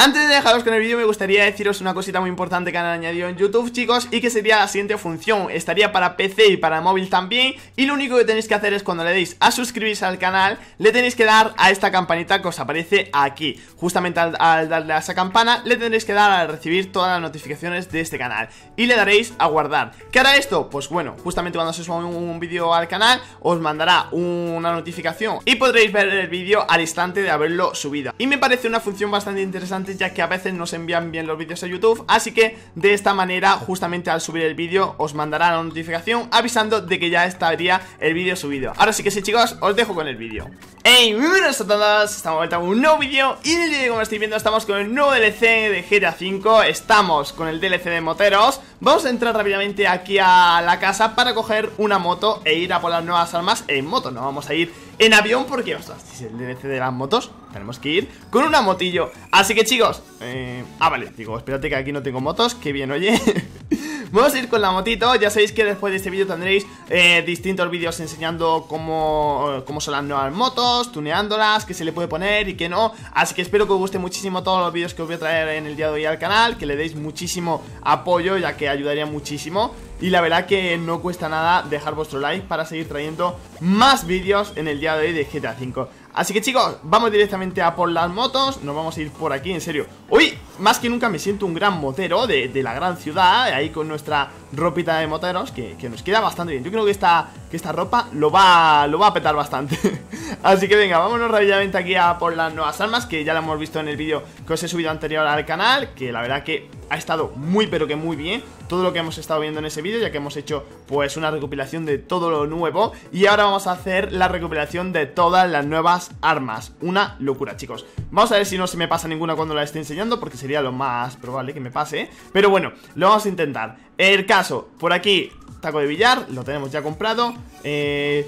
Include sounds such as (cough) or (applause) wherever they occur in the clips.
Antes de dejaros con el vídeo me gustaría deciros una cosita muy importante que han añadido en YouTube chicos y que sería la siguiente función, estaría para PC y para móvil también y lo único que tenéis que hacer es cuando le deis a suscribirse al canal le tenéis que dar a esta campanita que os aparece aquí, justamente al, darle a esa campana le tendréis que dar a recibir todas las notificaciones de este canal y le daréis a guardar. ¿Qué hará esto? Pues bueno, justamente cuando se suba un vídeo al canal os mandará una notificación y podréis ver el vídeo al instante de haberlo subido y me parece una función bastante interesante ya que a veces no se envían bien los vídeos a YouTube Así que de esta manera justamente al subir el vídeo os mandará la notificación avisando de que ya estaría el vídeo subido Ahora sí que sí chicos, os dejo con el vídeo Hey, muy buenas a todos estamos vuelta con un nuevo vídeo y el vídeo como estáis viendo estamos con el nuevo DLC de GTA 5 Estamos con el DLC de moteros Vamos a entrar rápidamente aquí a la casa para coger una moto e ir a por las nuevas armas en moto No vamos a ir en avión porque, ostras, si se el DLC las motos Tenemos que ir con una motillo Así que chicos, eh... ah vale, digo, espérate que aquí no tengo motos, que bien, oye (laughs) (laughs) Vamos a ir con la motito, ya sabéis que después de este vídeo tendréis eh, distintos vídeos enseñando cómo, son las nuevas motos, tuneándolas, qué se le puede poner y qué no Así que espero que os guste muchísimo todos los vídeos que os voy a traer en el día de hoy al canal, que le deis muchísimo apoyo ya que ayudaría muchísimo y la verdad que no cuesta nada dejar vuestro like para seguir trayendo más vídeos en el día de hoy de GTA V Así que chicos, vamos directamente a por las motos, nos vamos a ir por aquí, en serio ¡Uy! más que nunca me siento un gran motero de, la gran ciudad, eh, ahí con nuestra ropita de moteros, que, nos queda bastante bien. Yo creo que esta, que esta ropa lo va, lo va a petar bastante. (laughs) Así que venga, vámonos rápidamente aquí a por las nuevas armas, que ya la hemos visto en el vídeo que os he subido anterior al canal, que la verdad que ha estado muy pero que muy bien todo lo que hemos estado viendo en ese vídeo, ya que hemos hecho pues una recopilación de todo lo nuevo y ahora vamos a hacer la recopilación de todas las nuevas armas. Una locura, chicos. Vamos a ver si no se me pasa ninguna cuando la esté enseñando, porque se sería lo más probable que me pase Pero bueno, lo vamos a intentar El caso, por aquí, taco de billar Lo tenemos ya comprado eh,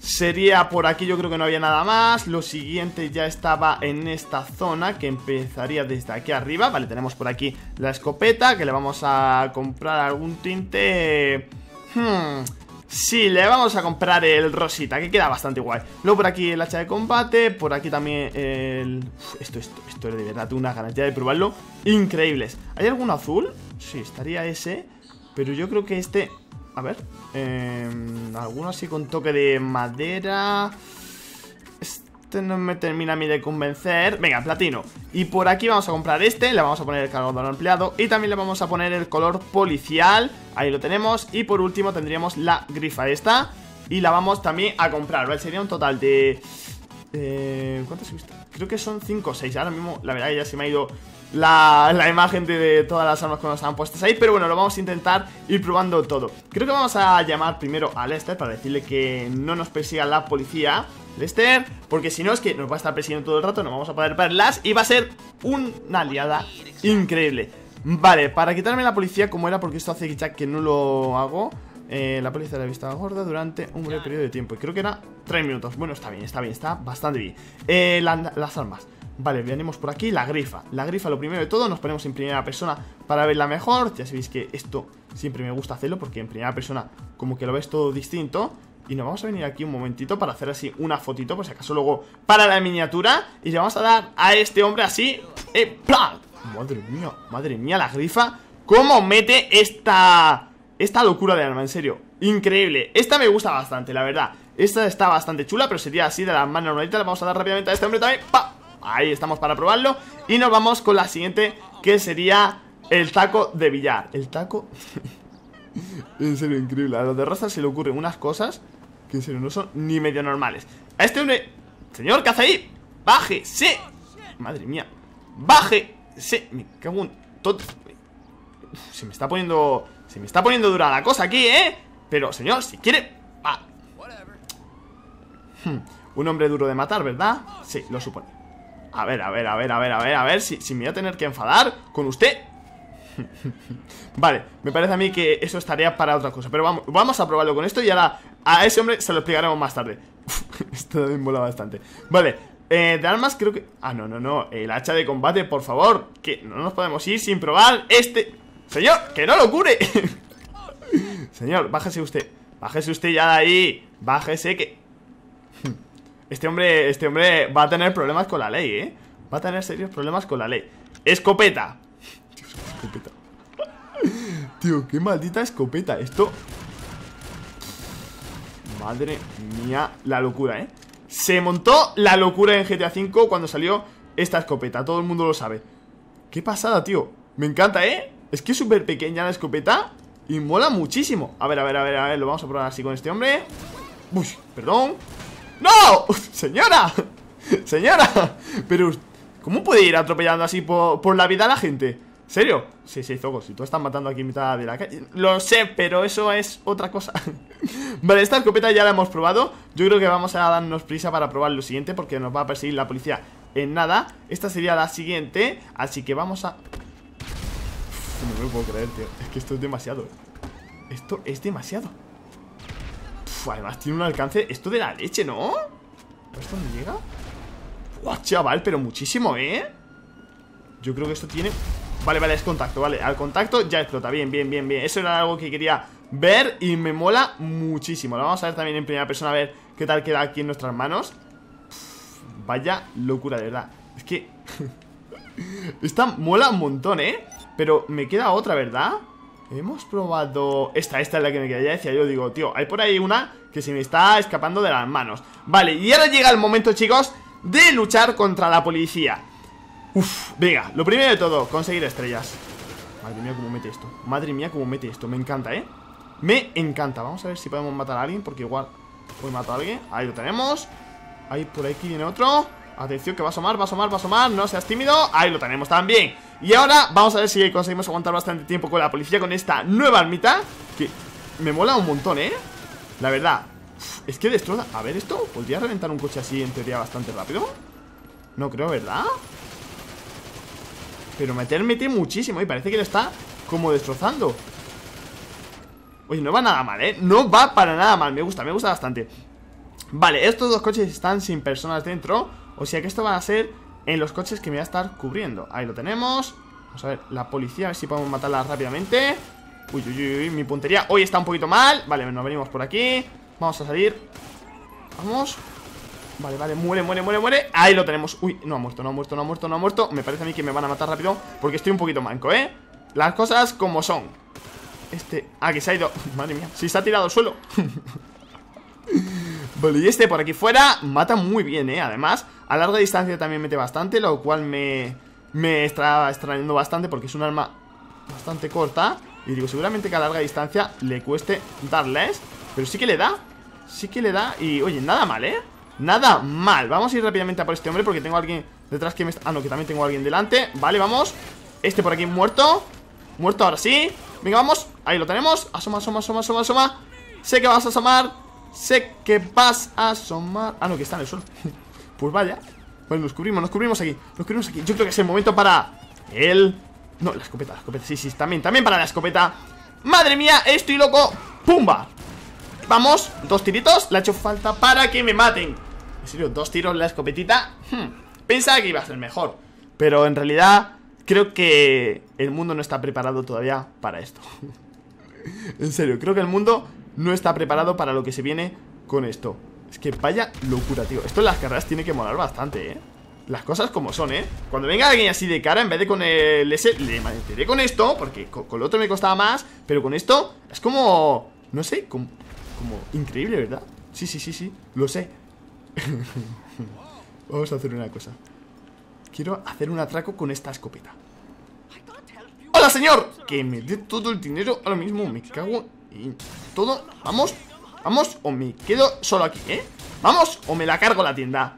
Sería por aquí, yo creo que no había nada más Lo siguiente ya estaba en esta zona Que empezaría desde aquí arriba Vale, tenemos por aquí la escopeta Que le vamos a comprar algún tinte... Hmm... Sí, le vamos a comprar el Rosita, que queda bastante guay. Luego por aquí el hacha de combate, por aquí también el... esto, esto, de verdad, una garantía de probarlo. Increíbles. ¿Hay alguno azul? Sí, estaría ese. Pero yo creo que este... A ver. Em, alguno así con toque de madera... Este no me termina a mí de convencer. Venga, platino. Y por aquí vamos a comprar este, le vamos a poner el cargador ampliado y también le vamos a poner el color policial Ahí lo tenemos Y por último tendríamos la grifa esta Y la vamos también a comprar, ¿vale? Sería un total de... Eh, ¿Cuántas he visto? Creo que son 5 o 6 Ahora mismo, la verdad, ya se me ha ido la, imagen de, todas las armas que nos han puesto ahí Pero bueno, lo vamos a intentar ir probando todo Creo que vamos a llamar primero a Lester Para decirle que no nos persiga la policía Lester Porque si no es que nos va a estar persiguiendo todo el rato No vamos a poder verlas Y va a ser una aliada increíble Vale, para quitarme la policía, como era, porque esto hace ya que no lo hago eh, La policía de la vista gorda durante un breve periodo de tiempo Y creo que era 3 minutos Bueno, está bien, está bien, está bastante bien eh, Las armas Vale, venimos por aquí, la grifa La grifa, lo primero de todo, nos ponemos en primera persona para verla mejor Ya sabéis que esto siempre me gusta hacerlo porque en primera persona como que lo ves todo distinto y nos vamos a venir aquí un momentito para hacer así una fotito, por si acaso luego para la miniatura. Y le vamos a dar a este hombre así. ¡Eh! ¡Plan! Madre mía, madre mía, la grifa ¿Cómo mete esta... Esta locura de arma, en serio Increíble, esta me gusta bastante, la verdad Esta está bastante chula, pero sería así de la mano normalita, La vamos a dar rápidamente a este hombre también ¡Pa! Ahí estamos para probarlo Y nos vamos con la siguiente, que sería El taco de billar El taco... (laughs) en serio, increíble A los de Rosa se le ocurren unas cosas Que en serio no son ni medio normales A este hombre... Señor, ¿qué hace ahí? ¡Baje! ¡Sí! Madre mía ¡Baje! Sí, me cago en... Todo... Se me está poniendo... Se me está poniendo dura la cosa aquí, ¿eh? Pero, señor, si quiere... Hmm, un hombre duro de matar, ¿verdad? Sí, lo supone A ver, a ver, a ver, a ver, a ver, a ver Si, me voy a tener que enfadar con usted (laughs) Vale, me parece a mí que eso estaría para otra cosa Pero vamos, vamos a probarlo con esto y ahora a ese hombre se lo explicaremos más tarde (laughs) Esto me mola bastante Vale, eh, de armas creo que... Ah, no, no, no. El hacha de combate, por favor. Que no nos podemos ir sin probar este... Señor, que no lo cure. (laughs) Señor, bájese usted. Bájese usted ya de ahí. Bájese que... (laughs) Este hombre, este hombre va a tener problemas con la ley, ¿eh? Va a tener serios problemas con la ley. Escopeta. escopeta. (laughs) Tío, qué maldita escopeta. Esto... Madre mía, la locura, ¿eh? Se montó la locura en GTA V cuando salió esta escopeta, todo el mundo lo sabe Qué pasada, tío, me encanta, ¿eh? Es que es súper pequeña la escopeta y mola muchísimo A ver, a ver, a ver, a ver, lo vamos a probar así con este hombre Uy, perdón ¡No! (laughs) ¡Señora! (laughs) ¡Señora! (laughs) Pero, ¿cómo puede ir atropellando así por, por la vida a la gente? ¿Serio? Sí, sí, zocos. Y tú están matando aquí en mitad de la calle Lo sé, pero eso es otra cosa (laughs) Vale, esta escopeta ya la hemos probado Yo creo que vamos a darnos prisa para probar lo siguiente Porque nos va a perseguir la policía en nada Esta sería la siguiente Así que vamos a... no me lo puedo creer, tío Es que esto es demasiado Esto es demasiado Además tiene un alcance... Esto de la leche, ¿no? ¿Esto no llega? chaval, pero muchísimo, ¿eh? Yo creo que esto tiene... Vale, vale, es contacto, vale Al contacto ya explota, bien, bien, bien, bien Eso era algo que quería ver y me mola muchísimo Lo vamos a ver también en primera persona A ver qué tal queda aquí en nuestras manos Vaya locura, de verdad Es que... (laughs) Esta mola un montón, ¿eh? Pero me queda otra, ¿verdad? Hemos probado... Esta, esta es la que me queda Ya decía yo, digo, tío, hay por ahí una que se me está escapando de las manos Vale, y ahora llega el momento, chicos De luchar contra la policía Uf, venga, lo primero de todo, conseguir estrellas Madre mía, cómo mete esto Madre mía, cómo mete esto, me encanta, ¿eh? Me encanta, vamos a ver si podemos matar a alguien Porque igual voy a matar a alguien Ahí lo tenemos, ahí por aquí viene otro Atención que va a asomar, va a asomar, va a asomar No seas tímido, ahí lo tenemos también Y ahora vamos a ver si conseguimos aguantar bastante tiempo Con la policía, con esta nueva Armita, Que me mola un montón, ¿eh? La verdad, es que destroza A ver esto, ¿podría reventar un coche así en teoría bastante rápido? No creo, ¿verdad? Pero meter, meter muchísimo y parece que lo está como destrozando Oye, no va nada mal, ¿eh? No va para nada mal, me gusta, me gusta bastante Vale, estos dos coches están sin personas dentro O sea que esto va a ser en los coches que me voy a estar cubriendo Ahí lo tenemos Vamos a ver, la policía, a ver si podemos matarla rápidamente Uy, uy, uy, uy, mi puntería hoy está un poquito mal Vale, nos venimos por aquí Vamos a salir Vamos Vale, vale, muere, muere, muere, muere Ahí lo tenemos Uy, no ha muerto, no ha muerto, no ha muerto, no ha muerto Me parece a mí que me van a matar rápido Porque estoy un poquito manco, ¿eh? Las cosas como son Este... Ah, que se ha ido (laughs) Madre mía Si se ha tirado al suelo (laughs) Vale, y este por aquí fuera Mata muy bien, ¿eh? Además, a larga distancia también mete bastante Lo cual me... Me está extrañando bastante Porque es un arma bastante corta Y digo, seguramente que a larga distancia le cueste darles Pero sí que le da Sí que le da Y, oye, nada mal, ¿eh? Nada mal Vamos a ir rápidamente a por este hombre porque tengo alguien detrás que me está... Ah, no, que también tengo alguien delante Vale, vamos Este por aquí muerto Muerto ahora sí Venga, vamos Ahí lo tenemos Asoma, asoma, asoma, asoma, asoma Sé que vas a asomar Sé que vas a asomar Ah, no, que está en el suelo (laughs) Pues vaya Bueno, nos cubrimos, nos cubrimos aquí Nos cubrimos aquí Yo creo que es el momento para El... No, la escopeta, la escopeta Sí, sí, también, también para la escopeta ¡Madre mía! ¡Estoy loco! ¡Pumba! Vamos, dos tiritos Le ha hecho falta para que me maten En serio, dos tiros la escopetita hmm, Pensaba que iba a ser mejor Pero en realidad creo que el mundo no está preparado todavía para esto (laughs) En serio, creo que el mundo no está preparado para lo que se viene con esto Es que vaya locura, tío Esto en las carreras tiene que molar bastante, eh las cosas como son, ¿eh? Cuando venga alguien así de cara, en vez de con el S, le meteré con esto, porque con, el otro me costaba más, pero con esto es como, no sé, como, como, increíble, ¿verdad? Sí, sí, sí, sí, lo sé (laughs) Vamos a hacer una cosa Quiero hacer un atraco con esta escopeta ¡Hola, señor! Que me dé todo el dinero ahora mismo Me cago en todo Vamos, vamos o me quedo solo aquí, ¿eh? Vamos o me la cargo la tienda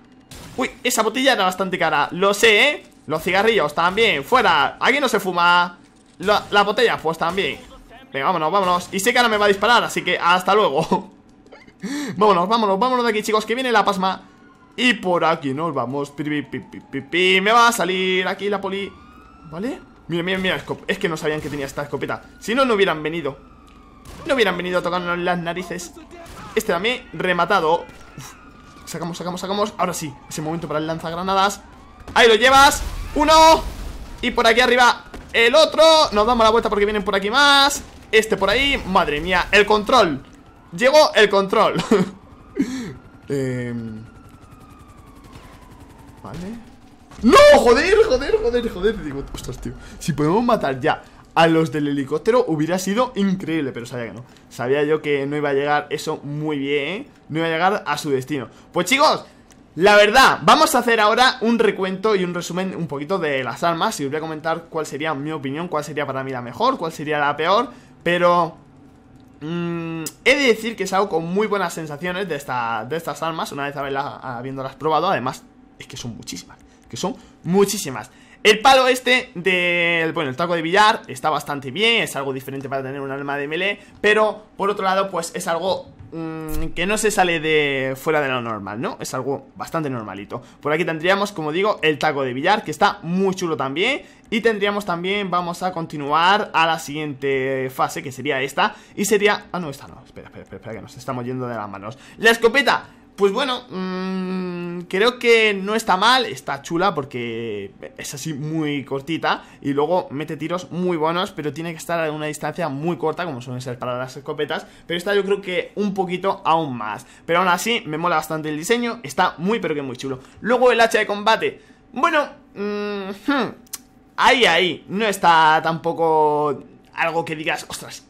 Uy, esa botella era bastante cara Lo sé, ¿eh? Los cigarrillos también, fuera Aquí no se fuma la, botella, pues también Venga, vámonos, vámonos Y sé que ahora me va a disparar, así que hasta luego (laughs) Vámonos, vámonos, vámonos de aquí, chicos Que viene la pasma Y por aquí nos vamos pi, pi, Me va a salir aquí la poli ¿Vale? Mira, mira, mira Es que no sabían que tenía esta escopeta Si no, no hubieran venido No hubieran venido a tocarnos las narices Este también, rematado Sacamos, sacamos, sacamos Ahora sí, ese momento para el lanzagranadas Ahí lo llevas Uno Y por aquí arriba el otro Nos damos la vuelta porque vienen por aquí más este por ahí, madre mía El control, llegó el control (laughs) em, Vale ¡No! ¡Joder, joder, joder, joder! Digo, ostras, tío Si podemos matar ya a los del helicóptero hubiera sido increíble, pero sabía que no. Sabía yo que no iba a llegar eso muy bien, ¿eh? no iba a llegar a su destino. Pues chicos, la verdad, vamos a hacer ahora un recuento y un resumen un poquito de las armas y os voy a comentar cuál sería mi opinión, cuál sería para mí la mejor, cuál sería la peor. Pero mm, he de decir que salgo con muy buenas sensaciones de, de estas armas, una vez habiéndolas probado. Además, es que son muchísimas, que son muchísimas. El palo este del, bueno, el taco de billar está bastante bien, es algo diferente para tener un alma de melee, pero por otro lado, pues es algo Mm, que no se sale de fuera de lo normal, ¿no? Es algo bastante normalito. Por aquí tendríamos, como digo, el taco de billar, que está muy chulo también. Y tendríamos también, vamos a continuar a la siguiente fase, que sería esta. Y sería... Ah, no, esta no. Espera, espera, espera, espera que nos estamos yendo de las manos. La escopeta pues bueno, mm, creo que no está mal, está chula porque es así muy cortita y luego mete tiros muy buenos, pero tiene que estar a una distancia muy corta, como suelen ser para las escopetas, pero está yo creo que un poquito aún más. Pero aún así, me mola bastante el diseño, está muy pero que muy chulo. Luego el hacha de combate, bueno, mm, hmm, ahí ahí, no está tampoco algo que digas, ostras,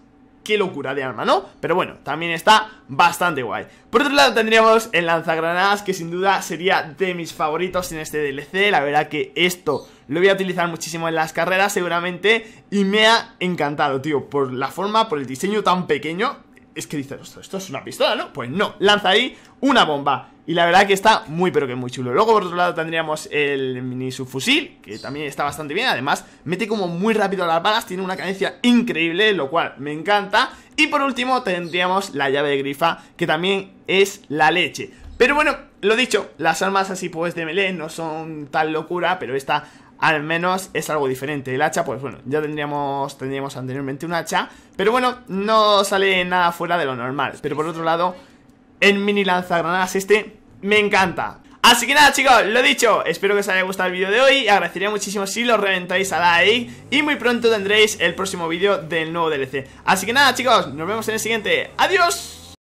qué locura de arma, ¿no? Pero bueno, también está bastante guay. Por otro lado tendríamos el lanzagranadas, que sin duda sería de mis favoritos en este DLC. La verdad que esto lo voy a utilizar muchísimo en las carreras seguramente y me ha encantado, tío, por la forma, por el diseño tan pequeño es que dices, esto, esto es una pistola, ¿no? Pues no, lanza ahí una bomba. Y la verdad que está muy pero que muy chulo. Luego por otro lado tendríamos el mini subfusil, que también está bastante bien. Además, mete como muy rápido las balas, tiene una cadencia increíble, lo cual me encanta. Y por último tendríamos la llave de grifa, que también es la leche. Pero bueno, lo dicho, las armas así pues de melee no son tan locura, pero esta al menos es algo diferente. El hacha, pues bueno, ya tendríamos, tendríamos anteriormente un hacha, pero bueno, no sale nada fuera de lo normal. Pero por otro lado, el mini lanzagranadas este me encanta. Así que nada chicos, lo dicho, espero que os haya gustado el vídeo de hoy Agradecería muchísimo si lo reventáis a like Y muy pronto tendréis el próximo vídeo del nuevo DLC Así que nada chicos, nos vemos en el siguiente ¡Adiós!